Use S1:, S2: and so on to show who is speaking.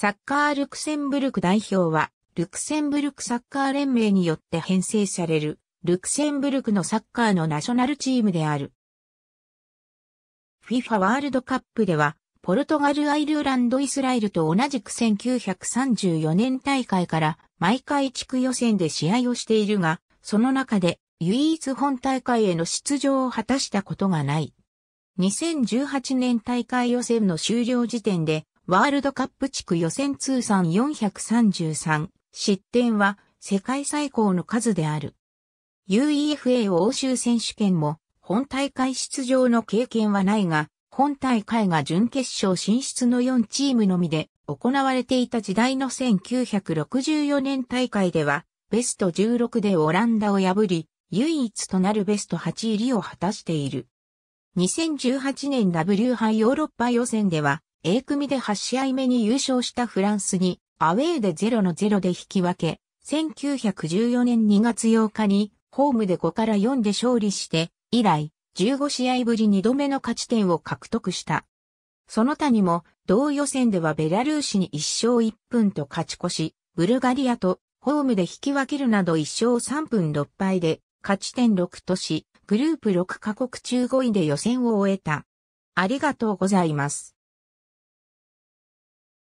S1: サッカールクセンブルク代表は、ルクセンブルクサッカー連盟によって編成される、ルクセンブルクのサッカーのナショナルチームである。FIFA ワールドカップでは、ポルトガル、アイルランド、イスラエルと同じく1934年大会から毎回地区予選で試合をしているが、その中で唯一本大会への出場を果たしたことがない。2018年大会予選の終了時点でワールドカップ地区予選通算433、失点は世界最高の数である。UEFA 欧州選手権も本大会出場の経験はないが、本大会が準決勝進出の4チームのみで行われていた時代の1964年大会では、ベスト16でオランダを破り、唯一となるベスト8入りを果たしている。2018年 W 杯ヨーロッパ予選では、A 組で8試合目に優勝したフランスに、アウェーで0の0で引き分け、1914年2月8日に、ホームで5から4で勝利して、以来、15試合ぶり2度目の勝ち点を獲得した。その他にも、同予選ではベラルーシに1勝1分と勝ち越し、ブルガリアとホームで引き分けるなど1勝3分6敗で、勝ち点6とし、グループ6カ国中5位で予選を終えた。ありがとうございます。